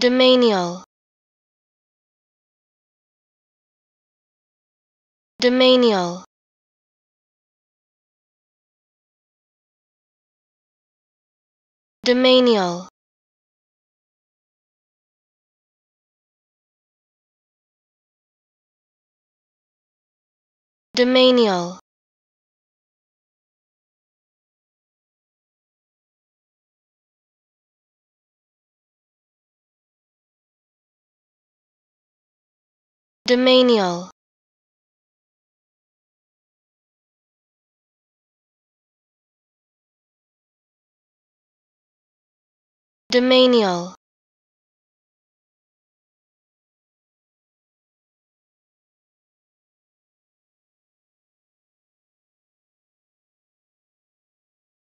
domanial domanial domanial domanial domanial domanial